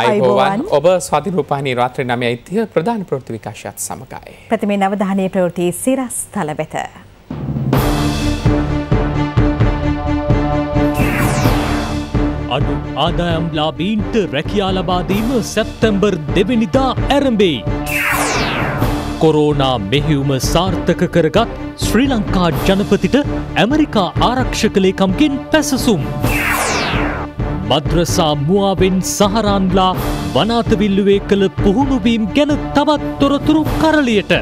අයිබෝවන් ඔබ ස්වති රූපානී රාත්‍ර නමය ඉතිය ප්‍රධාන ප්‍රෘති විකාශයත් සමඟයි. ප්‍රතිමේ නවධානය ප්‍රවෘති සිරස් තල වෙත. අඩු ආදායම් ලාබීන්ට රැකයා ලබාදීම සැප්තැම්බර් දෙවනිදා ඇරඹෙයි. කොරෝනා මෙහිවුම සාර්ථක කරගත් ශ්‍රී ලංකා ජනපතිට ඇමරිකා ආරක්ෂ කළේකම්ගෙන් පැසසුම්. මද්‍රසා මුවාවෙන් සහරාන්ලා වනාතවිල්ලුවේ කළ පුහුණුවීම් ගැන තවත් තොරතුරු කරලියට.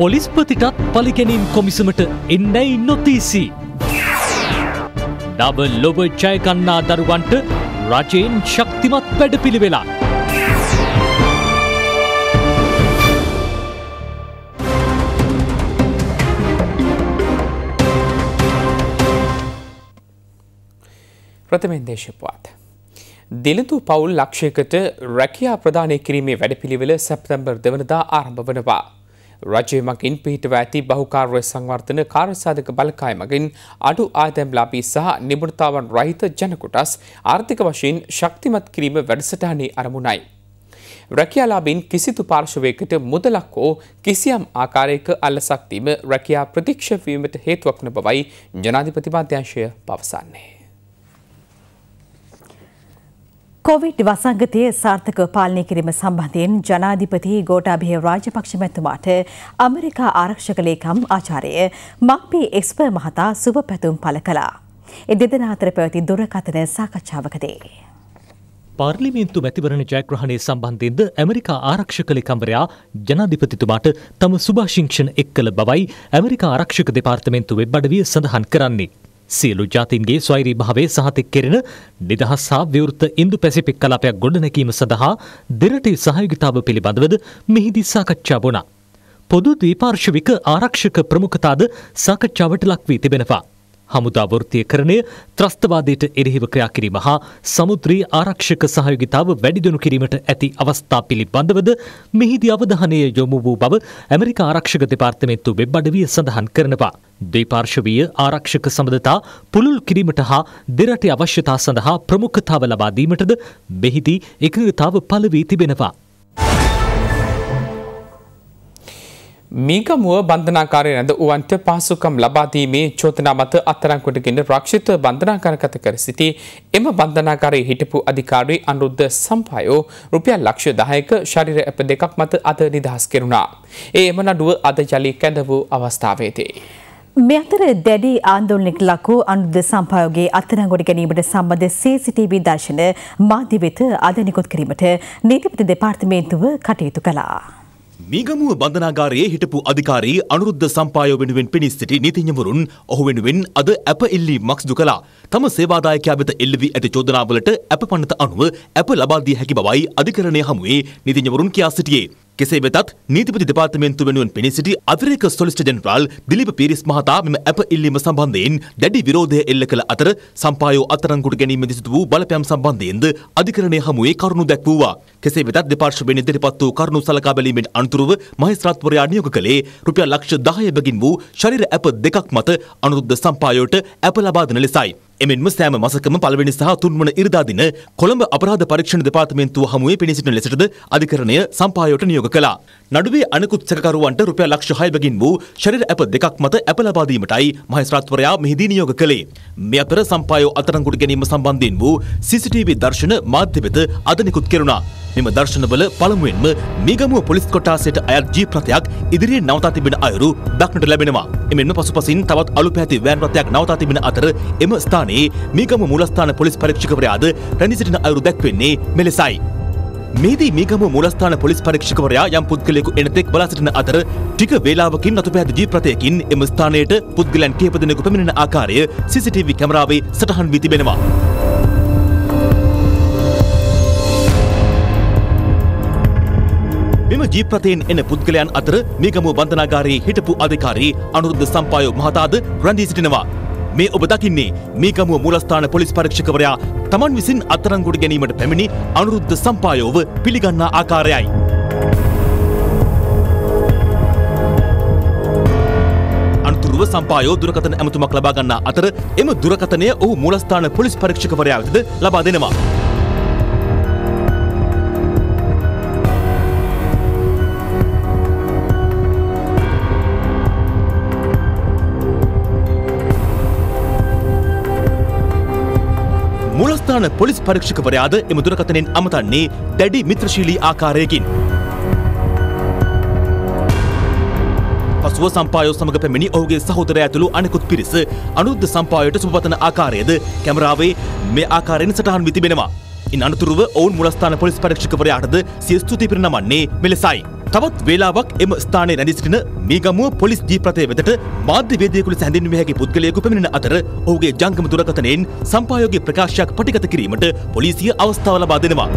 පොලිස්පතිටත් පලිගැනීම් කොමිසමට එන්නැයි නොතිීසි. ඩබ ලොබ ජයකන්නා දරුවන්ට රජයෙන් ශක්තිමත් වැඩපිළිවෙලා. ප්‍රථමෙන් දේශපවාත්. දිලිඳු පවුල් ලක්ෂයකට රැකයා ප්‍රධානය කිරීමේ වැඩපිළිවෙල සැප්තැම්බර් දෙවනදා ආරම්භ වනවා. රජය මගින් පිහිටව ඇති බහුකාර්ය සංවර්ධන කාර්යසාධක බලකාය මගින් අඩු ආදැම්ලාබී සහ නිබුණතාවන් රහිත ජනකොටස් ආර්ථික වශයෙන් ශක්තිමත් කිරීම වැඩසටහනේ අරමුණයි. රැකයාලාබින් කිසිතු පාර්ශවයකට මුදලක් හෝ කිසියම් ආකාරයක අල්ලසක්තිීම රැකයා ප්‍රතික්ෂවීමට හේතුවක්න බවයි ජනාධිපතිමාධ්‍යංශය පවසන්නේ. කොවිඩ් වසංගතය සාර්ථකව පාලනය කිරීම සම්බන්ධයෙන් ජනාධිපති ගෝටාභය රාජපක්ෂමැතුමාට ඇමරිකා ආරක්ෂක ලේකම් ආචාර්ය මක්පි එස්පර් මහතා සුබ පැතුම් පළ කළා. එ දෙදෙනා අතර පැවති දුරකථන සාකච්ඡාවකදී. පාර්ලිමේන්තු මැතිවරණ ජයග්‍රහණය සම්බන්ධයෙන්ද ඇමරිකා ආරක්ෂක ලේකම්වරයා ජනාධිපතිතුමාට තම සුභාශිංෂණ එක් කළ බවයි ඇමරිකා ආරක්ෂක දෙපාර්තමේන්තු වෙබ් අඩවිය සඳහන් කරන්නේ. සියලු ජාතින්ගේ ස්වෛරීභාවය සහතික කෙරෙන නිදහස් හා විවෘත ඉන්දු පැසිපික් කලාපයක් ගොඩනැකීම සඳහා දෙරටේ සහයෝගිතාව පිළිබඳවද මෙහිදී සාකච්ඡා වුණා. පොදු ද්වීපාර්ශවික ආරක්ෂක ප්‍රමුඛතාද සාකච්ඡාවට ලක්වී තිබෙනවා. හමුදා වෘත්තීයකරණය ත්‍රස්තවාදයට එරෙහිව ක්‍රියා කිරීම හා සමුද්‍රී ආරක්ෂක සහයෝගිතාව වැඩිදියුණු කිරීමට ඇති අවස්ථා පිළිබඳවද මෙහිදී අවධානය යොමු වූ බව ඇමරිකා ආරක්ෂක දෙපාර්තමේන්තු වෙබ් අඩවිය සඳහන් කරනවා. දෙපාර්ශවීය ආරක්ෂක සබඳතා පුළුල් කිරීමට හා දෙරටේ අවශ්‍යතා සඳහා ප්‍රමුඛතාව ලබා දීමටද මෙහිදී එකඟතාව පළ වී තිබෙනවා. මීගමුව බන්ධනාකාරය නැද වුවන්ට පාසුකම් ලබාදීමේ චෝතනා මත අත්තරංකොටගෙන රක්ෂිතව බන්ධනාකාරකත කර සිටි එම බන්ධනාකාරයේ හිටපු අධිකාරී අනුරුද්ධ සම්පායෝ රුපියල් ලක්ෂ දහයක ශරීර ඇප දෙකක් මත අද නිදහස් කෙරුණා. ඒ එම නඩුව අද ජලි කැඳ වූ අවස්ථාවේදී. මේ අතර දැඩි ආන්දෝලනයක් ලකු අනුරුද්ධ සම්පායෝගේ අත්තරංගොඩ ගැනීමට සම්බන්ධ CCTV දර්ශන මාධ්‍ය වෙත අද නිකුත් කිරීමට නීතිපති දෙපාර්තමේන්තුව කටයුතු කළා. මීගමුව බන්ධනාගාරයේ හිටපු අධිකාරී අනුරුද්ධ සම්පායෝ වෙනුවෙන් පිණි සිටි නීතිඥවරුන් ඔහු වෙනුවෙන් අද ඇප ඉල්ලී මක්ස් දුකලා තම සේවාදායකයා වෙත එල්ලවී ඇති චෝදනාවලට ඇප පනත අනුව ඇප ලබා දී හැකි බවයි අධිකරණය හමුවේ නීතිඥවරුන් කියා සිටියේ. කෙසේ වෙතත් නීතිපති දෙපාර්තමේන්තු වෙනුවෙන් පෙනී සිටි අතිරේක සොලිසිටර් ජෙනරාල් දිලීප පීරිස් මහතා මෙම ඇප ඉල්ලීම සම්බන්ධයෙන් දැඩි විරෝධය එල්ල කළ අතර සම්පායෝ අත්අඩංගුවට ගැනීමෙන් සිදු වූ බලපෑම් සම්බන්ධයෙන්ද අධිකරණය හමුවේ කරුණු දැක්වුවා. කෙසේ වෙතත් දෙපාර්ශ්වයෙන් ඉදිරිපත් වූ කරුණු සලකා බැලීමෙන් අනතුරුව මහේස්ත්‍රාත්වරයා නියෝග කළේ රුපියල් ලක්ෂ 10 බැගින් වූ ශරීර ඇප දෙකක් මත අනුරුද්ධ සම්පායෝට ඇප ලබා දෙන ලෙසයි. එමෙන්ම සෑම මසකම පළවෙනි සහ තුන්වන ඉරිදා දින කොළඹ අපරාධ පරීක්ෂණ දෙපාර්තමේන්තුව හමුවේ පෙනී සිටින ලෙසටද අධිකරණය සම්පායෝට නියෝග කළා. නඩුවේ අනෙකුත් සැකකරුවන්ට රුපියල් ලක්ෂ 6 බැගින් වූ ශරීර ඇප දෙකක් මත ඇප ලබා දීමටයි මහේස්ත්‍රාත්වරයා මෙහිදී නියෝග කළේ. මේ අතර සම්පායෝ අත්අඩංගුවට ගැනීම සම්බන්ධයෙන් වූ CCTV දර්ශන මාධ්‍ය වෙත අද නිකුත් කෙරුණා. මෙම දර්ශනවල පළමුවෙන්ම මිගමුව පොලිස් කොටාසයට අයත් ජීප් රථයක් ඉදිරියෙන් නවතා තිබෙන අයුරු දක්නට ලැබෙනවා. එමෙන්ම පසුපසින් තවත් අලු පැහැති වෑන් රථයක් නවතා තිබෙන අතර එම ස්ථානයේ මිගමුව මූලස්ථාන පොලිස් පරීක්ෂකවරයාද රැඳී සිටින අයුරු දැක්වෙන්නේ මෙලෙසයි. මේදී මිගම මූලස්ථාන පොලිස් පරීක්ෂකවරයා යම් පුද්ගලයෙකු එනතෙක් බලා සිටින අතර ටික වේලාවකින් අතුපැහැදි ජීප් රථයකින් එම ස්ථානයට පුද්ගලයන් කිහිප දෙනෙකු පැමිණෙන ආකාරය CCTV කැමරාවේ සටහන් වී තිබෙනවා. මෙම ජීප්‍රතයෙන් එන පුද්ගලයන් අතර මේගමුව බන්ධනාගාරයේ හිටපු අධිකාරී අනුරුද්ධ සම්පායෝ මහතාද රැඳී සිටිනවා. මේ ඔබ දකින්නේ මේගමුව මූලස්ථාන පොලිස් පරීක්ෂකවරයා තමන් විසින් අත්අඩංගුවට ගැනීමට පැමිණි අනුරුද්ධ සම්පායෝව පිළිගන්නා ආකාරයයි. අනතුරුව සම්පායෝ දුරකථන ඇමතුමක් ලබා ගන්නා අතර එම දුරකථනය ඔහු මූලස්ථාන පොලිස් පරීක්ෂකවරයා වෙතද ලබා දෙනවා. මුලස්ථාන පොලිස් පරීක්ෂකවරයාද එම දුරකථනෙන් අමතන්නේ දැඩි මිත්‍රශීලී ආකාරයකින්. පසුව සම්පායෝ සමඟ පැමිණි ඔහුගේ සහෝදරය ඇතුළු අනෙකුත් පිරිස අනුද්ධ සම්පායට සුපතන ආකාරයද කැමරාවේ මේ ආකාරයෙන් සටහන් විතිබෙනවා. ඉන් අනතුරුව ඔවුන් මුලස්ථාන පොලිස් පරීක්ෂකවරයාටද සිය ස්තුති පිරිනමන්නේ මෙලෙසයි. තවත් වේලාවක් එම ස්ථානයේ රැඳී සිටින මීගමුව පොලිස් ජීප්‍රතය වෙතට මාධ්‍යවේදියෙකු ලෙස හැඳින්විය හැකි පුද්ගලයෙකු පැමිණෙන අතර ඔහුගේ ජංගම දුරකථනයෙන් සම්පායෝගී ප්‍රකාශයක් පටිගත කිරීමට පොලිසිය අවස්ථාව ලබා දෙනවා.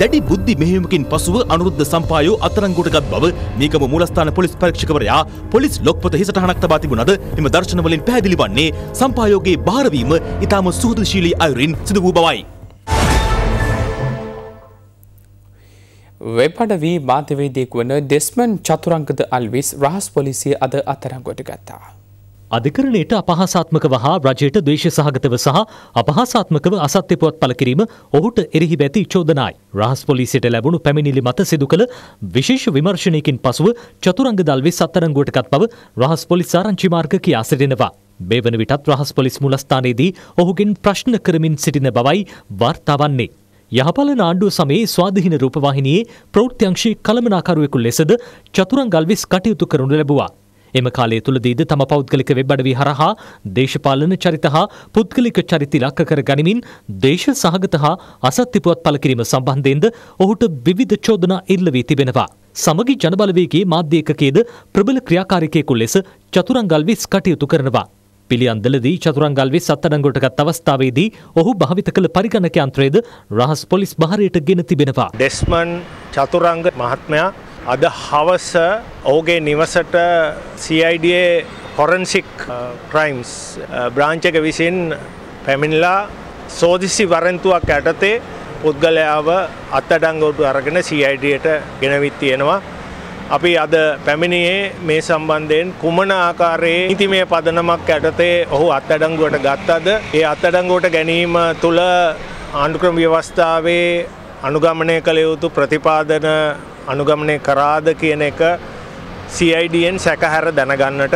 දැඩි බුද්ධි මෙහෙයුමකින් පසුව අනුරුද්ධ සම්පායෝ අත්අඩංගුවටගත් බව මීගම මූලස්ථාන පොලිස් පරීක්ෂකවරයා පොලිස් ලොක්පොත හිසටහනක් තබා තිබුණද එම දර්ශනවලින් පැහැදිලි වන්නේ සම්පායෝගේ භාරවීම ඉතාම සුහදශීලී අයුරින් සිදු වූ බවයි. වෙබ්පඩ වී මාධ්‍යවේදයෙක් වන ඩෙස්මන් චතුරංගද අල්විස් රහස් පොලිසිය අද අත්තරංගොට ගත්තා. අධිකරණයට අපහාසාත්මකව හා රජයට දේශ සහගතව සහ අපහාසාත්මකව අසත්‍ය පුවත් පල කිරීම ඔහුට එරෙහි බැති චෝදනායි. රහස් පොලිසියට ලැබුණු පැමිණිලි මත සිදු කළ විශේෂ විමර්ශනයකින් පසුව චතුරංග දල්වි සත්තරංගුවටකත් බව රහස් පොලිස් ආරංචි මාර්ග කියා සිටිනවා. මේ වන විටත් රහස් පොලිස් මුලස්ථානයේදී ඔහුගෙන් ප්‍රශ්න කරමින් සිටින බවයි වාර්තා වන්නේ. යහපල නාණ්ඩුව සමයේ ස්වාධීන රූපවාහිනයේ ප්‍රෞත්‍යංශී කළමනාකරුවෙකු ලෙසද චතුරංගල්විස් කටයුතු කරනු ලැබුවා. එම කාලය තුළදීද තම පෞද්ගලික වෙබ්බඩවී හරහා දේශපාලන චරිත හා පුද්ගලික චරිත ඉලක්ක කර ගනිමින් දේශ සහගත හා අසත්‍ය පුවත්පත් කිරීම සම්බන්ධයෙන්ද ඔහුට විවිධ චෝදනා එල්ල වී තිබෙනවා. සමගි ජනබලවේගේ මාධ්‍යකයේද ප්‍රබල ක්‍රියාකාරිකයෙකු ලෙස චතුරංගල් විස් කටයුතු කරනවා. පිළියන්දලදී චතුරංගල් විස් අත්අඩංගුවටගත් අවස්ථාවේදී ඔහු භාවිත කළ පරිගණක යන්ත්‍රයේද රහස් පොලිස් භාරයට ගෙන තිබෙනවා. ඩෙස්මන් චතුරංග මහත්මයා අද හවස ඔහුගේ නිවසට CIDේ හොරන්සික් ක්‍රයිම්ස් බ්‍රාංචක විසින් පැමිණිලා සෝදිසි වරන්තුවක් ඇටතේ පුද්ගලයාව අත්තඩංගෝටු අරගෙන CIDයට ගෙනවිත් තියෙනවා. අපි අද පැමිණියේ මේ සම්බන්ධයෙන් කුමන ආකාරයේ නීතිමය පදනමක් යටතේ ඔහු අත්අඩංගුවට ගත්තද ඒ අත්අඩංගුවට ගැනීම තුළ ආණ්ඩුක්‍රම ව්‍යවස්ථාවේ අනුගමනය කළ යුතු ප්‍රතිපාදන අනුගමනය කරාද කියන එක CIDෙන් සැකහැර දැනගන්නට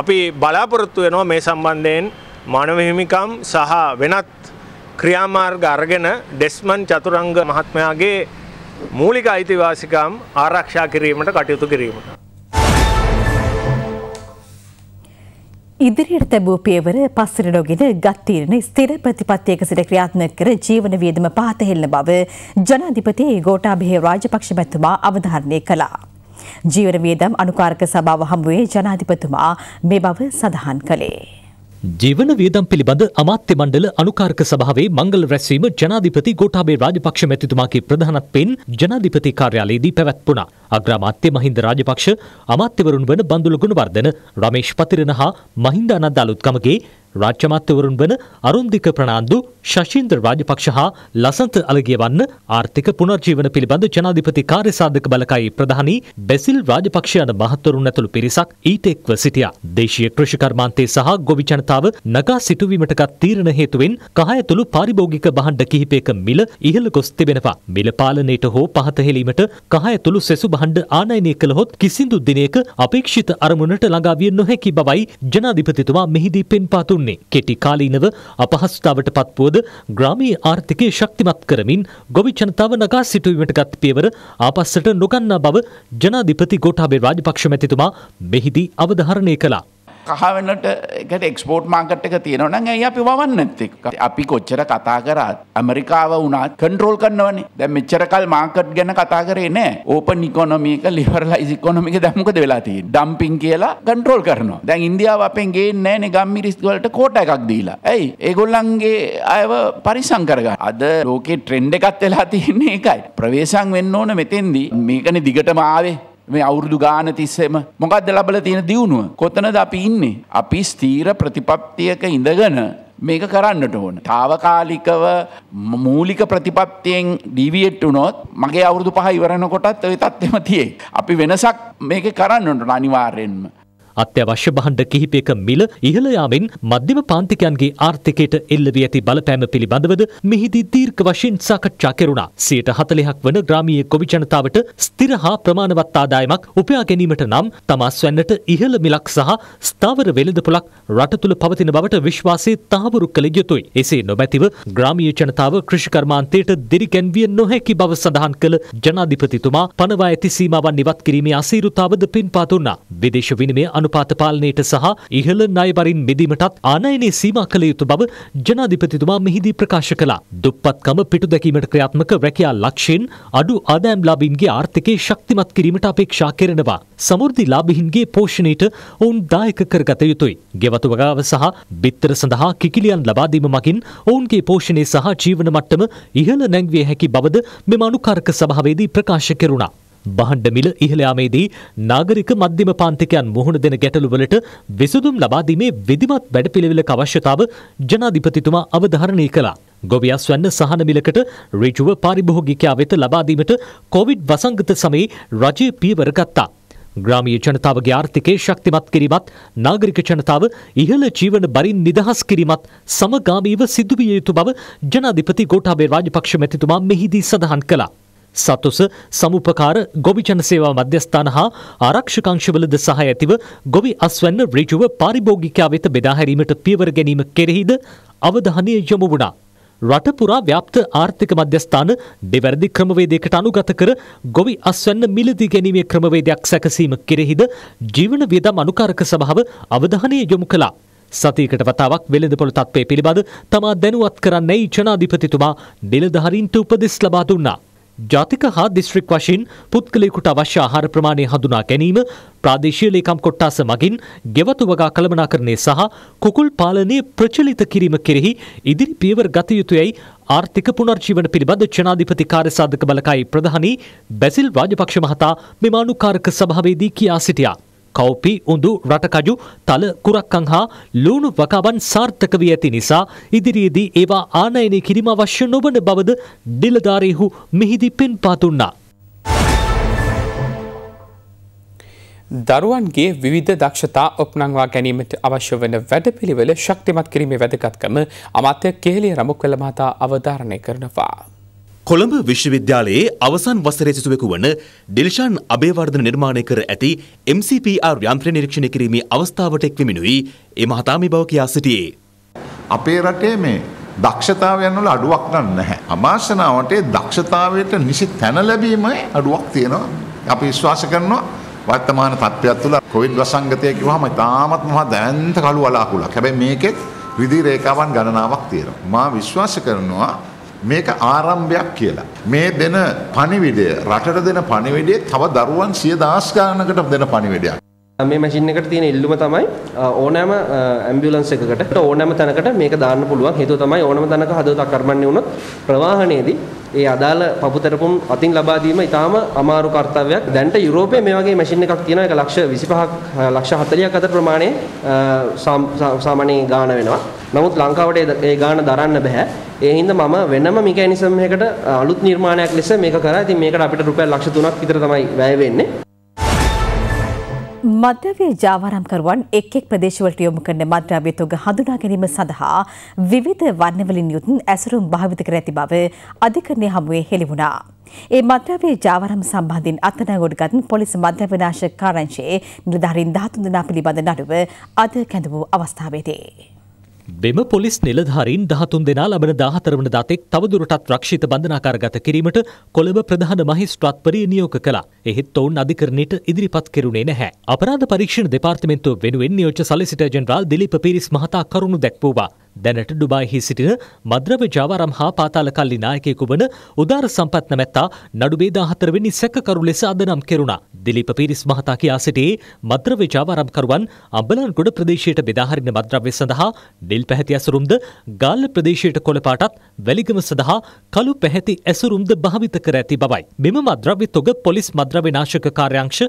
අපි බලාපොරොත්තු වෙනවා මේ සම්බන්ධයෙන් මානව හිමිකම් සහ වෙනත් ක්‍රියාමාර්ග අරගෙන ඩෙස්මන් චතුරංග මහත්මයාගේ මූලික අයිතිවාසිකම් ආරක්ෂා කිරීමට කටයුතු කිරීමට ඉදිරියට තැබූ පියවර පස්සට නොගෙන ගත් තීරණ ස්ථිර ප්‍රතිපත්තියක සිට ක්‍රියාත්මක කර ජීවන වියදම පහතෙල්ලන බව ජනාධිපති ගෝඨාභය රාජපක්ෂ මැතිතුමා අවධාරණය කළා. ජීවන වියදම් අනුකාරක සභාව හමුවේ ජනාධිපතිතුමා මේ බව සඳහන් කළේ. ජීවන වියදම් පිළිබඳ අමාත්‍ය මණ්ඩල අනුකාරක සභාවේ මංගල රැස්වීම ජනාධිපති ගෝඨාභය රාජපක්ෂ මැතිතුමාගේ ප්‍රධානත්වයෙන් ජනාධිපති කාර්යාලයේදී පැවැත්වුණා. අග්‍රාමාත්‍ය මහින්ද රාජපක්ෂ අමාත්‍යවරුන් වන බඳුල ගුණවර්ධන, රමේෂ් පතිරණ හා මහින්ද අනන්ද අලුත්ගමගේ රාජ්‍යමත්වවරුන් වන අරුන්දික ප්‍රනාන්දු ශෂීන්ද්‍ර රාජපක්ෂ හා ලසන්ත අලගිය වන්න ආර්ථික පුනර්ජීවන පිළිබඳ ජනාධිපති කාර්යසාධක බලකයි ප්‍රධානී බැසිල් රාජපක්ෂයන මහත්වරුන් ඇතුළු පිරිසක් ඊට එක්ව සිටියා. දේශීය කෘෂිකර්මාන්තේ සහ ගොවි ජනතාව නගා සිටුවීමටගත් තීරණ හේතුවෙන් කහ ඇතුළු පාරිභෝගික බහණ්ඩ කිහිපයක මිල ඉහළ ගොස් තිබෙනවා. මිල පාලනයට හෝ පහත හෙලීමට කහ ඇතුළු සෙසු බහණ්ඩ ආනයනය කළහොත් කිසිදු දිනයක අපේක්ෂිත අරමුණට ළඟාවිය නොහැකි බවයි ජනාධිපතිතුමා මෙහිදී පෙන්පා දුන්නා. දුන්නේ. කෙටි කාලීනව අපහසුතාවට පත්වුවද ග්‍රාමීය ආර්ථිකය ශක්තිමත් කරමින් ගොවි ජනතාව නගා සිටුවීමට ගත් පියවර ආපස්සට නොගන්නා බව ජනාධිපති ගෝඨාභය රාජපක්ෂ මැතිතුමා මෙහිදී අවධාරණය කළා. කහවනට එකට එක්ස්පෝට් මාකට් එක තියෙනවනම් ඇයි අපි වවන්න නැත්තේ? අපි කොච්චර කතා කරත් ඇමරිකාව වුණත් කන්ට්‍රෝල් කරනවනේ. දැන් මෙච්චරකල් මාකට් ගැන කතා කරේ නෑ. ඕපන් ඉකොනොමි එක ලිබරලයිස් ඉකොනොමි එක දැන් මොකද වෙලා තියෙන්නේ? ඩම්පින් කියලා කන්ට්‍රෝල් කරනවා. දැන් ඉන්දියාව අපෙන් ගේන්නේ නෑනේ ගම්මිරිස් වලට කෝටා එකක් දීලා. ඇයි? ඒගොල්ලන්ගේ අයව පරිසම් කරගන්න. අද ලෝකේ ට්‍රෙන්ඩ් එකත් වෙලා තියෙන්නේ ඒකයි. ප්‍රවේශම් වෙන්න ඕන මෙතෙන්දී මේකනේ දිගටම ආවේ මේ අවුරුදු ගාන තිස්සෙම මොකක්ද ලබල තියෙන දියුණුව කොතනද අපි ඉන්නේ අපි ස්තීර ප්‍රතිපත්තියක ඉඳගෙන මේක කරන්නට ඕන. තාවකාලිකව මූලික ප්‍රතිපත්තියෙන් ඩීවියට් වුණොත් මගේ අවුරුදු පහ ඉවරනකොටත් ඔය තත්ත්වෙම තියෙයි. අපි වෙනසක් මේක කරන්නට අනිවාර්යෙන්ම. අත්‍යවශ්‍ය භාණ්ඩ කිහිපයක මිල ඉහළ යාමෙන් මධ්‍යම පාන්තිකයන්ගේ ආර්ථිකයට එල්ල වී ඇති බලපෑම පිළිබඳවද මෙහිදී දීර්ඝ වශයෙන් සාකච්ඡා කෙරුණා. 40ක් වන ග්‍රාමීය කොවි ජනතාවට ස්ථිර හා ප්‍රමාණවත් ආදායමක් උපයා ගැනීමට නම් තමා ස්වන්නට ඉහළ මිලක් සහ ස්ථාවර වෙළඳපොලක් රට තුළ පවතින බවට විශ්වාසය තහවුරු කළ යුතුයි. එසේ නොමැතිව ග්‍රාමීය ජනතාව කෘෂිකර්මාන්තයට දිරිගැන්විය නොහැකි බව සඳහන් කළ ජනාධිපතිතුමා පනවා ඇති සීමාවන් ඉවත් කිරීමේ අසීරුතාවද පින්පා දුන්නා. විදේශ විනිමය අනු පක්ෂානුපාත පාලනයට සහ ඉහළ ණයවරින් මිදීමටත් ආනයනය සීමා කළ යුතු බව ජනාධිපතිතුමා මෙහිදී ප්‍රකාශ කළා. දුප්පත්කම පිටුදැකීමට ක්‍රියාත්මක රැකියා ලක්ෂයෙන් අඩු ආදායම් ලාභීන්ගේ ආර්ථිකය ශක්තිමත් කිරීමට අපේක්ෂා කරනවා. සමෘද්ධි ලාභීන්ගේ පෝෂණයට ඔවුන් දායක කරගත යුතුයි. ගෙවතු වගාව සහ බිත්තර සඳහා කිකිලියන් ලබාදීම මගින් ඔවුන්ගේ පෝෂණය සහ ජීවන මට්ටම ඉහළ නැංවිය හැකි බවද මෙම අනුකාරක සභාවේදී ප්‍රකාශ කෙරුණා. බහණ්ඩමිල ඉහළයාමේදී නාගරික මධ්‍යම පාන්තිකයන් මුහුණ දෙන ගැටලුවලට විසඳුම් ලබාදීමේ විධිමත් වැඩපිළිවෙලක අවශ්‍යතාව ජනාධිපතිතුමා අවධාරණය කළා. ගොවියස් වන්න සහන මිලකට ඍජුව පාරිභෝගිකයා වෙත ලබාදීමට කොවිඩ් වසංගත සමයේ රජය පියවර ගත්තා. ග්‍රාමීය ජනතාවගේ ආර්ථිකය ශක්තිමත් කිරීමත් නාගරික ජනතාව ඉහළ ජීවන බරින් නිදහස් කිරීමත් සමගාමීව සිදුවිය යුතු බව ජනාධිපති ගෝඨාභය රාජපක්ෂ මැතිතුමා මෙහිදී සඳහන් කළා. සතුස සමුපකාර ගොවිජන සේවා මධ්‍යස්ථාන හා ආරක්ෂකංශවලද සහ ඇතිව ගොවි අස්වැන්න ඍජුව පාරිභෝගිකයා වෙත බෙදා හැරීමට පියවර ගැනීම කෙරෙහිද අවධානය යොමු වුණා. රට පුරා ව්‍යාප්ත ආර්ථික මධ්‍යස්ථාන දෙවැරදි ක්‍රමවේදයකට අනුගත කර ගොවි අස්වැන්න මිලදී ගැනීමේ ක්‍රමවේදයක් සැකසීම කෙරෙහිද ජීවන වියදම් අනුකාරක සභාව අවධානය යොමු කළා. සතියකට වතාවක් වෙළඳපොළ තත්ත්වය පිළිබඳ තමා දැනුවත් කරන්නයි ජනාධිපතිතුමා නිලධාරීන්ට උපදෙස් ලබා දුන්නා. ජාතික හා දිස්ත්‍රික් වශයෙන් පුද්ගලයෙකුට අවශ්‍ය ආහාර ප්‍රමාණය හඳුනා ගැනීම ප්‍රාදේශීය ලේකම් කොට්ටාස මගින් ගෙවතු වගා කළමනාකරණය සහ කුකුල් පාලනය ප්‍රචලිත කිරීම කෙරෙහි ඉදිරි පියවර ගත යුතුයයි ආර්ථික පුනර්ජීවන පිළිබඳ ජනාධිපති කාර්යසාධක බලකායි ප්‍රධානී බැසිල් රාජපක්ෂ මහතා මෙම අනුකාරක සභාවේදී කියා සිටියා. කව්පි උඳු රටකජු තල කුරක්කං හා ලූුණු වකාවන් සාර්ථක වී ඇති නිසා ඉදිරියේදී ඒවා ආනයනය කිරීම අවශ්‍ය නොබන බවද ඩිලධාරීහු මෙහිදි පෙන් පාතුන්නා. දරුවන්ගේ විධ දක්ෂතා ඔප්නංවා ගැනීමට අවශ්‍ය වන වැඩපිළිවෙල ශක්තිමත් කිරීමේ වැදගත්කම අමත්‍ය කෙහෙලිය රමුක්වල මතා අවධාරණය කරනවා. කොළඹ විශ්වවිද්‍යාලයේ අවසන් වසරේ සිසුවෙකු වන ඩිල්ෂාන් අබේවර්ධන නිර්මාණය කර ඇති MCPR යන්ත්‍ර නිරීක්ෂණය කිරීමේ අවස්ථාවට එක්වෙමිනුයි ඒ මහතා මේ බව කියා සිටියේ. අපේ රටේ මේ දක්ෂතාවයන් වල අඩුවක් නැහැ. අමාශනාවට දක්ෂතාවයට නිසි තැන ලැබීම අඩුවක් තියෙනවා. අපි විශ්වාස කරනවා වර්තමාන තත්ත්වයක් තුළ කොවිඩ් වසංගතය කිව්වම ඉතාමත් මහා දැන්ත කළු වලාකුලක්. හැබැයි මේකෙත් විදි රේඛාවන් ගණනාවක් තියෙනවා. මා විශ්වාස කරනවා මේක ආරම්භයක් කියලා. මේ දෙන පණිවිඩය රටට දෙන පණිවිඩේ තව දරුවන් 10000 ගණනකට දෙන පණිවිඩයක්. මේ මැෂින් එකට තියෙන ඉල්ලුම තමයි ඕනෑම ඇම්බියුලන්ස් එකකට ඕනෑම තැනකට මේක දාන්න පුළුවන්. හේතුව තමයි ඕනෑම තැනක හදවත අකර්මණ්‍ය වුණොත් ප්‍රවාහනයේදී ඒ අදාළ පපුතරපුම් අතින් ලබා දීම ඉතාම අමාරු කර්තව්‍යයක්. දැන්ට යුරෝපයේ මේ වගේ මැෂින් එකක් තියෙනවා. ඒක ලක්ෂ 25ක් ලක්ෂ 40ක් අතර ප්‍රමාණයේ සාමාන්‍ය ගාණ වෙනවා. නමුත් ලංකාවට ඒ ගාන දරන්න බෑ. ඒ හින්දා මම වෙනම මෙකැනිසම් එකකට අලුත් නිර්මාණයක් ලෙස මේක කරා. ඉතින් මේකට අපිට රුපියල් ලක්ෂ 3ක් විතර තමයි වැය වෙන්නේ. මද්‍රව්‍ය ජාවාරම්කරුවන් එක් එක් ප්‍රදේශවලට යොමු කරන මද්‍රව්‍ය තොග හඳුනා ගැනීම සඳහා විවිධ වර්ණවලින් යුතුන් ඇසුරුම් භාවිත කර ඇති බව අධිකරණය හමුවේ හෙළි වුණා. ඒ මද්‍රව්‍ය ජාවාරම් සම්බන්ධයෙන් අත්අඩංගුවට ගත් පොලිස් මද්‍රව්‍ය නාශක කාර්යංශයේ නිලධාරීන් 13 දෙනා පිළිබඳ නඩුව අද කැඳ වූ අවස්ථාවේදී බෙම පොලිස් නිලධාරීන් දහතුන් දෙනා ලබන දාහතරවන දතෙක් තවදුරටත් රක්ෂිත බඳනාකාරගත කිරීමට කොළඹ ප්‍රධාන මහිස්ත්‍රාත්වරිය නියෝග කළා. එහෙත් ඔවුන් අධිකරණයට ඉදිරිපත් කෙරුණේ නැහැ. අපරාධ පරීක්ෂණ දෙපාර්තමේන්තුව වෙනුවෙන් නියෝජ්‍ය සොලිසිටර් ජෙනරාල් දිලීප පිරිස් මහතා කරුණු දැක්වුවා. දැනට ඩුබායිහි සිටින මද්‍රව ජාවරම් හා පාතාල කල්ලි නායකයෙකු වන උදාර සම්පත් නැමැත්තා නඩුබේ දාහතරවෙනි සැකකරු ලෙස අදනම් කෙරුණා. දිලීප පිරිස් මහතා කියා සිටියේ මද්‍රව ජාවරම්කරුවන් අම්බලන්ගොඩ ප්‍රදේශයට බෙදාහරින මද්‍රව්‍ය සඳහා නිල් පැහැති ඇසුරුම්ද ගාල්ල ප්‍රදේශයට කොළපාටත් වැලිගම සඳහා කළු පැහැති ඇසුරුම්ද භාවිත කර ඇති බවයි. මෙම මද්‍රව්‍ය තොග පොලිස් මද්‍රව්‍ය නාශක කාර්යංශ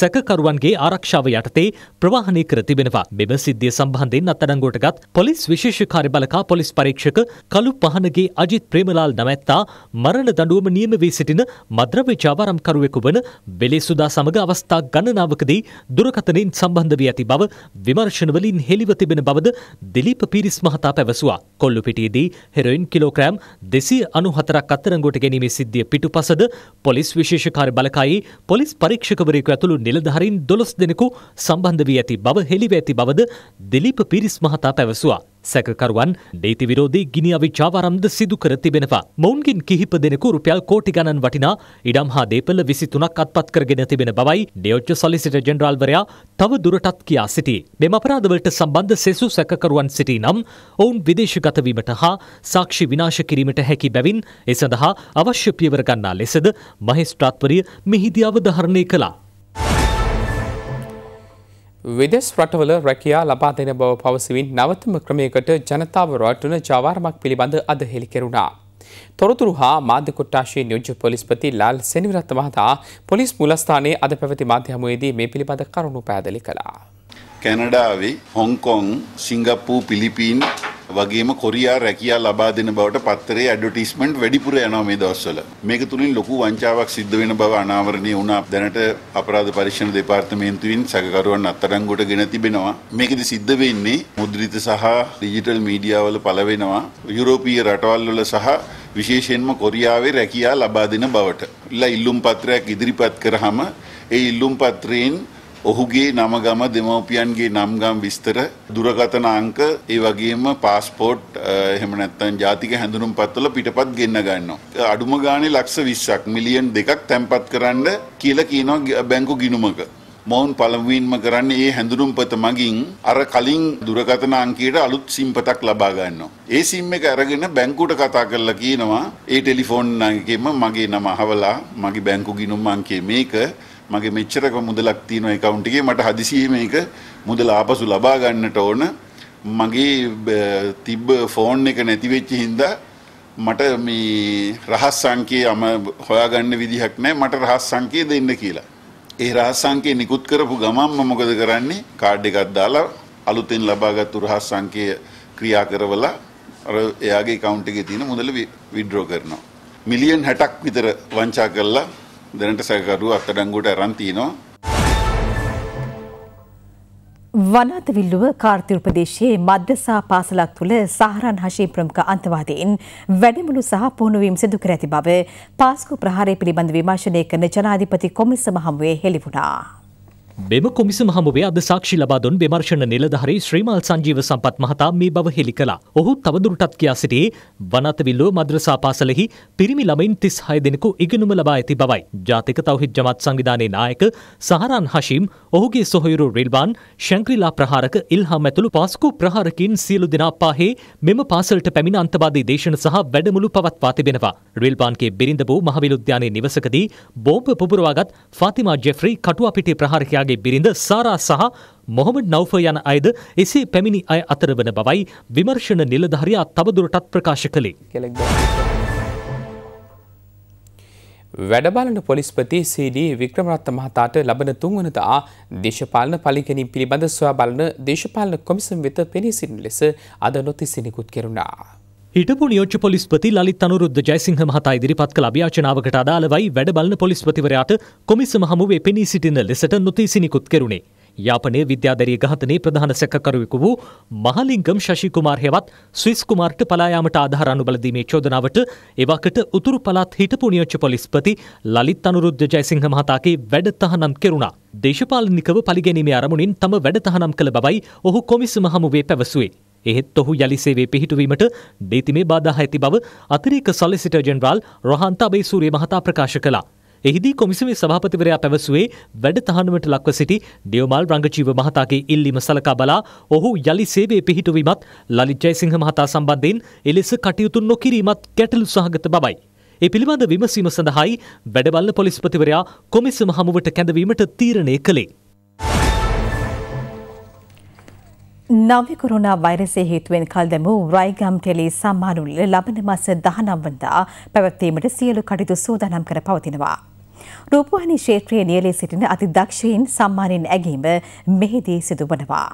සැකකරුවන්ගේ ආරක්ෂාව යටතේ ප්‍රවාහනය කර තිබෙනවා. මෙම සිද්ධිය සම්බන්ධයෙන් අත්අඩංගුවටගත් පොලිස් විශේෂ කාර්යබලකා පොලිස් පරීක්ෂක කළු පහනගේ අජිත් ප්‍රේමලාල් නමැත්තා මරණ දඬුවම නියම වී සිටින මද්‍රව්‍ය ජාවාරම්කරුවෙකු වන වෙලේ සුදා සමග අවස්ථා ගණනාවකදී දුරකථනයෙන් සම්බන්ධ වී ඇති බව විමර්ශනවලින් හෙළිව තිබෙන බවද දිලීප පිරිස් මහතා පැවසුවා. කොල්ලුපිටියේදී හෙරොයින් කිලෝග්‍රෑම් දෙසිය අනු හතරක් අත්තරංගොට ගැනීමේ සිද්ධිය පිටු පසද පොලිස් විශේෂකාරි බලකායි පොලිස් පරීක්ෂකවරයෙකු ඇතුළු නිලධහරින් දොළොස් දෙනෙකු සම්බන්ධ වී ඇති බව හෙළිව ඇති බවද දිලිප පිරිස් මහතා පැවසුවා. සැකකරුවන් නීති විරෝධී ගිනි අවිචාවරම්ද සිදු කර තිබෙනවා. මොවුන්ගින් කිහිප දෙනෙකු රුපියල් කෝටි ගණන් වටිනා ඉඩම් හා දේපල 23ක් අත්පත් කරගෙන තිබෙන බවයි නියෝජ්‍ය සොලිසිටර් ජෙනරාල්වරයා තව දුරටත් කියා සිටී. මෙම අපරාධවලට සම්බන්ධ සෙසු සැකකරුවන් සිටී නම් ඔවුන් විදේශගත වීමට හා සාක්ෂි විනාශ කිරීමට හැකි බැවින් ඒ සඳහා අවශ්‍ය පියවර ගන්නා ලෙසද මහේස්ත්‍රාත්වරිය මෙහිදී අවධාරණය කළා. විදෙස් රටවල රැකියා ලබා දෙන බව පවසමින් නවතම ක්‍රමයකට ජනතාව රවටුන ජාවාරමක් පිළිබඳ අදහෙළි කෙරුණා. තොරතුරු හා මාධ්‍ය කොට්ටාශයේ නියෝජ්‍ය පොලිස්පති ලාල් සෙනවිරත් මහතා පොලිස් මුලස්ථානයේ අද පැවති මාධ්‍ය හමුවේදී මේ පිළිබඳ කරුණු පැහැදිලි කළා. කැනඩාවේ හොංකොං, සිංගප්පූ, පිලිපීන් වගේම කොරියා රැකියා ලබා දෙන බවට පත්තරේ ඇඩ්වර්ටයිස්මන්ට් වැඩිපුර යනවා මේ දවස්වල. මේක තුලින් ලොකු වංචාවක් සිද්ධ වෙන බව අනාවරණය වුණා. දැනට අපරාධ පරීක්ෂණ දෙපාර්තමේන්තුවෙන් සැකකරුවන් අත්අඩංගුවට ගෙන තිබෙනවා. මේකෙදි සිද්ධ වෙන්නේ මුද්‍රිත සහ ඩිජිටල් මීඩියාවල පළවෙනවා. යුරෝපීය රටවල්වල සහ විශේෂයෙන්ම කොරියාවේ රැකියා ලබා දෙන බවට. ඉල්ලුම් පත්‍රයක් ඉදිරිපත් කරාම ඒ ඉල්ලුම් පත්‍රයෙන් ඔහුගේ නමගම දෙමව්පියන්ගේ නම්ගම් විස්තර දුරකථන අංක ඒ වගේම පාස්පෝට් එහෙම නැත්නම් ජාතික හැඳුනුම්පත්වල පිටපත් ගෙන්න ගන්නවා අඩුම ගානේ ලක්ෂ 20ක් මිලියන් 2ක් තැන්පත් කරන්න කියලා කියනවා බැංකු ගිණුමක මොවුන් පළමුවෙන්ම කරන්නේ ඒ හැඳුනුම්පත මගින් අර කලින් දුරකථන අංකයට අලුත් සිම්පතක් ලබා ගන්නවා. ඒ සිම් එක අරගෙන බැංකුවට කතා කරලා කියනවා ඒ ටෙලිෆෝන් අංකෙම මගේ නම අහවලා මගේ බැංකු ගිණුම් අංකය මේක මගේ මෙච්චර මුදලක් තියෙනවා account එකේ මට හදිසියෙම මේක මුදල ආපසු ලබා ගන්නට ඕන මගේ තිබ්බ ෆෝන් එක නැති වෙච්ච හින්දා මට මේ රහස් සංකේ අම හොයාගන්න විදිහක් නැහැ මට රහස් සංකේ දෙන්න කියලා. ඒ රහස් සංකේ නිකුත් කරපු ගමන් මම මොකද කරන්නේ? කාඩ් එකක් දාලා අලුතෙන් ලබාගත්තු රහස් සංකේ ක්‍රියා කරවලා අර එයාගේ account එකේ තියෙන මුදල withdraw කරනවා. මිලියන් 60ක් විතර වංචා කරලා දැනට සැකකරු අත්අඩංගුවට අරන් තිනවා. වනාතවිල්ලුව කාර්ති උපදේශයේ මද්‍රසා පාසලක් තුළ සහරන් හශී ප්‍රමුඛ අන්තවාදීන් වැඩිමුළු සහ පුහුණුවීම් සිදු කර ඇති බව පාස්කු ප්‍රහාරය පිළිබඳ විමර්ශනය කරන ජනාධිපති කොමිසම හමුවේ හෙළි වුණා. මෙම කොමිසම හමුවේ අද සාක්ෂි ලබා දුන් විමර්ශන නිලධාරී ශ්‍රීමාල් සංජීව සම්පත් මහතා මේ බව හෙළි කළා. ඔහු තවදුරටත් කියා සිටියේ වනතවිල්ලෝ මද්‍රසා පාසලෙහි පිරිමි ළමයින් 36 දෙනෙකු ඉගෙනුම ලබා ඇති බවයි. ජාතික තවහිද ජමාත් සංවිධානයේ නායක සහරන් හෂීම්, ඔහුගේ සොහොයුරු රිල්වාන්, ශංක්‍රීලා ප්‍රහාරක ඉල්හාම් ඇතුළු පාස්කු ප්‍රහාරකින් සියලු දෙනා පාහේ මෙම පාසලට පැමිණ අන්තවාදී දේශන සහ වැඩමුළු පවත්වා තිබෙනවා. රිල්වාන්ගේ බිරිඳ වූ මහවිල් උද්‍යානයේ නිවසකදී බෝම්බ පුපුරවාගත් ෆාතිමා ජෙෆ්රි කටුවාපිටිය ප්‍රහාරකයා ඔවුන්ගේ බිරිඳ සාරා සහ මොහොමඩ් නෞෆර් යන අයද එසේ පැමිණි අය අතර වන බවයි විමර්ශන නිලධාරියා තවදුරටත් ප්‍රකාශ කළේ. වැඩබලන පොලිස්පති සීඩී වික්‍රමරත්ත මහතාට ලබන තුන්වනතා දේශපාලන පලිකැනින් පිළිබඳ සොයා බලන දේශපාලන කොමිසම් වෙත පෙනී සිටින ලෙස අද නොතිසිනිකුත් කෙරුණා. හිටපු නියෝච්ච පොලිස්පති ලලිත් අනුරුද්ධ ජයසිංහ මහතා ඉදිරිපත් කළ අභියාචනාවකට අදාළවයි වැඩ බලන පොලිස්පතිවරයාට කොමිසම හමුවේ පෙනී සිටින ලෙසට නොතීසිනිකුත් කෙරුණේ. යාපනය විද්‍යාදරී ඝාතනයේ ප්‍රධාන සැකකරුවෙකු වූ මහලිංගම් ශෂී කුමාර් හෙවත් ස්විස් කුමාර්ට පලායාමට ආධාර අනුබලදීමේ චෝදනාවට එවකට උතුරු පළාත් හිටපු නියෝච්ච පොලිස්පති ලලිත් අනුරුද්ධ ජයසිංහ මහතාගේ වැඩ තහනම් කෙරුණා. දේශපාලනිකව පරිගැනීමේ අරමුණින් තම වැඩ තහනම් කළ බවයි ඔහු කොමිසම හමුවේ පැවසුවේ. එහෙත් ඔහු යළි සේවේ පිහිටුවීමට දේතිමේ බාධා ඇති බව අතිරේක සොලිසිටර් ජෙනරාල් රොහන්ත අබේසූරිය මහතා ප්‍රකාශ කළා. එහිදී කොමිසමේ සභාපතිවරයා පැවසුවේ වැඩ තහනුවට ලක්ව සිටි ඩියෝමල් රංගජීව මහතාගේ ඉල්ලීම සලකා බලා ඔහු යළි සේවේ පිහිටුවීමත් ලලිත් ජයසිංහ මහතා සම්බන්ධයෙන් එලෙස කටයුතු නොකිරීමත් ගැටලු සහගත බවයි. ඒ පිළිබඳ විමසීම සඳහායි වැඩබල්ල පොලිස්පතිවරයා කොමිසම හමුවට කැඳවීමට තීරණය කළේ. නව්‍ය කොරුණා වෛරසය හේතුවෙන් කල් දැමූ රයිගම් ටෙලි සම්මානුල්ල ලබන මස දහනම් වනදා පැවැත්වීමට සියලු කටයුතු සූදානම් කර පවතිනවා. රූපවාහිනී ක්ෂේත්‍රයේ නියලේ සිටින අතිදක්ෂයින් සම්මානයෙන් ඇගීම මෙහිදී සිදු වනවා.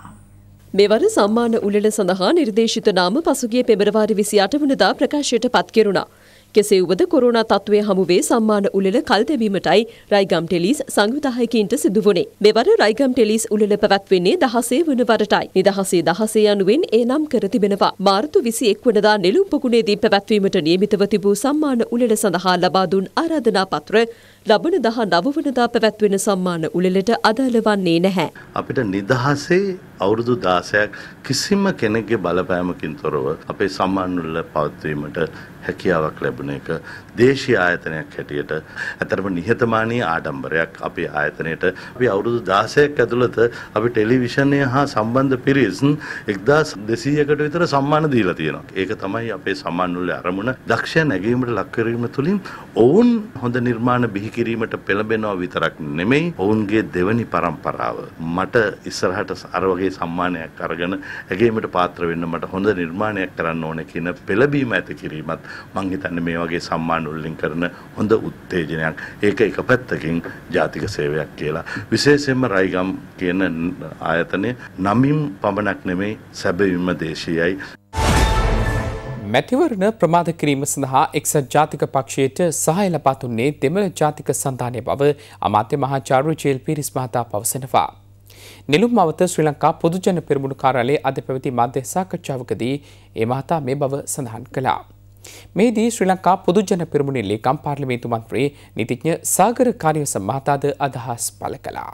මෙවර සම්මාන උළෙල සඳහා නිර්දේශිත නාම පසුගිය පෙබරවාරි 28 වනදා ප්‍රකාශයට පත් කෙරුණා. කෙසේ වුවද කොරුණා තත්ත්වය හමුවේ සම්මාන උළෙල කල් දැමීමටයි රයිගම් ටෙලිස් සංවිධායකින්ට සිදු වුණේ. මෙවර රයිගම් ටෙලිස් උළෙල පැවැත්වෙන්නේ දහසේ වන වරටයි. නිදහසේ දහසේ යනුවෙන් ඒ නම් කර තිබෙනවා. මාර්තු විසි එක් වනදා නෙළුම් පොකුණේදී පැවැත්වීමට නියමිතව තිබූ සම්මාන උළෙල සඳහා ලබා දුන් ආරාධනා පත්‍ර ලබන දහ නවවනදා පැවැත්වෙන සම්මාන උළෙලට අදාළ වන්නේ නැහැ. අපිට නිදහසේ අවුරුදු දාසයක් කිසිම කෙනෙක්ගේ බලපෑමකින් තොරව අපේ සම්මාන උළෙල පවත්වීමට හැකියාවක් ලැබුණ එක දේශීය ආයතනයක් හැටියට ඇතරම නිහතමානී ආඩම්බරයක් අපේ ආයතනයට අපි අවුරුදු 16ක් ඇතුළත අපි ටෙලිවිෂනය හා සම්බන්ධ පිරිස් 1200කට විතර සම්මාන දීලා තියෙනවා. ඒක තමයි අපේ සම්මාන උළෙලේ අරමුණ. දක්ෂ නැගීමට ලක් කිරීම තුළින් ඔවුන් හොඳ නිර්මාණ බිහි කිරීමට පෙළඹෙනවා විතරක් නෙමෙයි ඔවුන්ගේ දෙවනි පරම්පරාව මට ඉස්සරහට අර වගේ සම්මානයක් අරගෙන ඇගීමට පාත්‍ර වෙන්න මට හොඳ නිර්මාණයක් කරන්න ඕනේ කියන පෙළඹීම ඇති කිරීමත් මං හිතන්නේ මේ වගේ සම්මාන උල්ලින් කරන හොඳ උත්තේජනයක් ඒක එක පැත්තකින් ජාතික සේවයක් කියලා විශේෂයෙන්ම රයිගම් කියන ආයතනය නමින් පමණක් නෙමෙයි සැබවින්ම දේශීයයි මැතිවරණ ප්‍රමාධ කිරීම සඳහා එක්සත් ජාතික පක්ෂයට සහය ලබා දුන්නේ දෙමළ ජාතික සන්ධානය බව අමාත්‍ය මහාචාර්ය ජේල් පීරිස් මහතා පවසනවා. නිලුම් අවත ශ්‍රී ලංකා පොදුජන පෙරමුණු කාර්යාලයේ අද පැවති මධ්‍ය සාකච්ඡාවකදී ඒ මහතා මේ බව සඳහන් කළා. මේදී ශ්‍රී ලංකා පොදුජන පෙරමුණේ ලේකම් පාර්ලිමේන්තු මන්ත්‍රී නීතිඥ සාගර කාර්යස මහතාද අදහස් පළ කළා.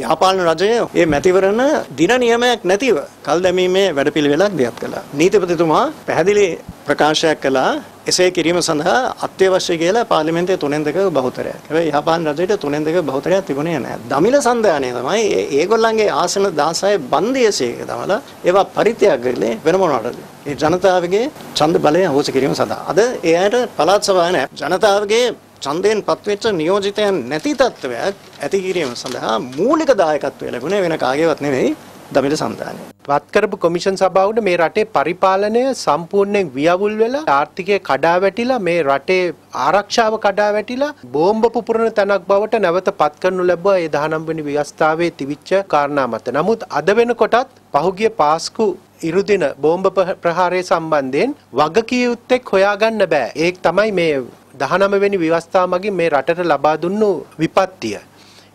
යහපාලන රජය ඒ මැතිවරණ දින නියමයක් නැතිව කල් දැමීමේ වැඩපිළිවෙලක් දියත් කළා. නීතිපතිතුමා පැහැදිලි ප්‍රකාශයක් කළා එසේ කිරීම සඳහා අත්‍යවශ්‍ය කියලා පාර්ලිමේන්තයේ තුනෙන් දෙක බහුතරයක්. හැබැයි යහපාලන රජයට තුනෙන් දෙක බහුතරයක් තිබුණේ නැහැ. දමිළ සංධානය තමයි ඒගොල්ලන්ගේ ආසන 16 බන්දියසේක තමලා ඒවා පරිත්‍යාග කරලේ වෙන මොනවටද? ඒ ජනතාවගේ ඡන්ද බලය හොස කිරීම සඳහා. අද ඒ අයට පළාත් සභාව නැහැ. ජනතාවගේ ඡන්දයෙන් පත්වෙච්ච නියෝජිතයන් නැති තත්ත්වයක් ඇති කිරීම සඳහා මූලික දායකත්වය ලැබුණේ වෙන කාගේවත් නෙවෙයි දමිළ සන්තානය. වත්කරපු කොමිෂන් සභාවට මේ රටේ පරිපාලනය සම්පූර්ණයෙන් වියවුල් වෙලා ආර්ථිකය කඩා වැටිලා මේ රටේ ආරක්ෂාව කඩා වැටිලා බෝම්බ පුපුරන තැනක් බවට නැවත පත් කරනු ලැබුවා ඒ 19 වෙනි ව්‍යවස්ථාවේ තිබිච්ච කාරණා මත. නමුත් අද වෙනකොටත් පහුගිය පාස්කු ඉරුදින බෝම්බ ප්‍රහාරය සම්බන්ධයෙන් වගකිය යුත්තෙක් හොයාගන්න බෑ. ඒක තමයි මේ 19 වෙනි විවස්ථාව මගින් මේ රටට ලබා දුන්නු විපත්තිය.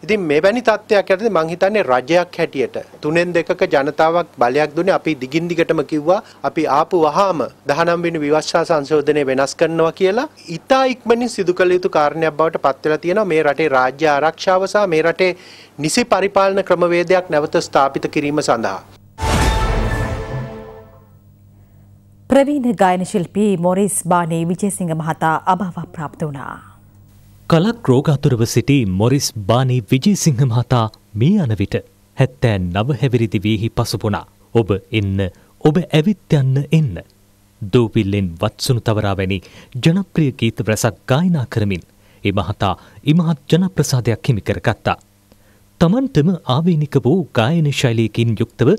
ඉතින් මෙවැනි තත්ත්වයක් යටතේ මං හිතන්නේ රජයක් හැටියට තුනෙන් දෙකක ජනතාවක් බලයක් දුන්නේ අපි දිගින් දිගටම කිව්වා අපි ආපු වහාම 19 වෙනි විවස්ථා සංශෝධනය වෙනස් කරනවා කියලා ඉතා ඉක්මනින් සිදු කළ යුතු කාරණයක් බවට පත් වෙලා තියෙනවා මේ රටේ රාජ්‍ය ආරක්ෂාව සහ මේ රටේ නිසි පරිපාලන ක්‍රමවේදයක් නැවත ස්ථාපිත කිරීම සඳහා. ප්‍රවීණ ගායන ශිල්පී මොරිස් බානේ විජේසිංහ මහතා අභාව ප්‍රාප්ත වුණා. කලක් රෝග අතුරව සිටි මොරිස් බානේ විජේසිංහ මහතා මේ යන විට හැත්තෑ නව හැවිරිදි වීහි පසුපුනා. ඔබ එන්න ඔබ ඇවිත් යන්න එන්න. දූපිල්ලෙන් වත්සුණු තවරා වැනි ජනප්‍රිය ගීත රැසක් ගායනා කරමින් ඒ මහතා ඉමහත් ජනප්‍රසාදයක් හිමි කරගත්තා. තමන්ටම ආවේනික වූ ගායන ශෛලියකින් යුක්තව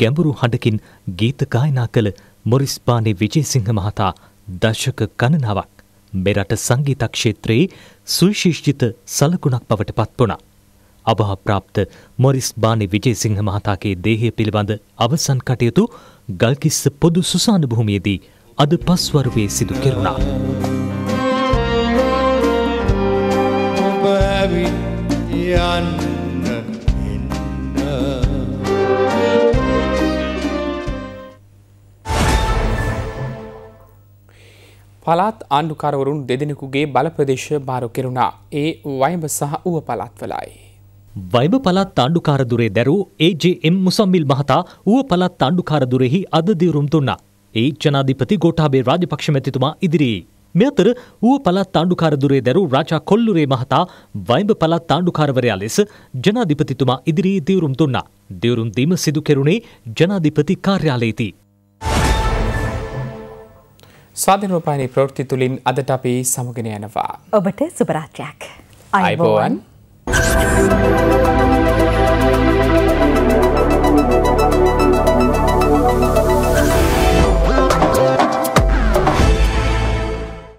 ගැඹුරු හඬකින් ගීත ගායනා කළ මොරිස්පානි විජේසිංහ මහතා දශක ගණනාවක් මෙරට සංගීත ක්ෂේත්‍රයේ සුවිශිෂ්ඨිත සලකුණක් බවට පත් වුණා. අභාප්‍රාප්ත මොරිස් බානි විජේසිංහ මහතාගේ දේහය පිළිබඳ අවසන් කටයුතු ගල්කිස්ස පොදු සුසාන භූමියේදී අද පස්වරුවේ සිදු කෙරුණා. ඔබ ඇවිත් යන්න පළාත් ආණ්ඩුකාරවරුන් දෙදෙනෙකුගේ බලප්‍රදේශ භාර කෙරුණා. ඒ වයඹ සහ ඌව පළාත්වලයි. වයිබ පළත් ආණ්ඩුකාරදුරේ දැරූ AJM මුසම්මිල් මහතා ඌව පළත් ආණ්ඩුකාරදුරෙහි අද දිවුරුම් දුන්නා. ඒ ජනාධිපති ගෝඨාභය රාජපක්ෂ මැතිතුමා ඉදිරියේ. මෙතර ඌව පළත් ආණ්ඩුකාරදුරේ දැරූ රාජා කොල්ලුරේ මහතා වයිඹ පළත් ආණ්ඩුකාරවරයා ලෙස ජනාධිපතිතුමා ඉදිරියේ දිවුරුම් දුන්නා. දිවුරුම් දීම සිදු කෙරුණේ ජනාධිපති කාර්යාලයේදී. ස්වාධිනෝපානි ප්‍රෘත්ති තුළින් අදට අපි සමගෙන යනවා. ඔබට සුපරාත්‍රයක්. අයිබෝවන්. Thank you.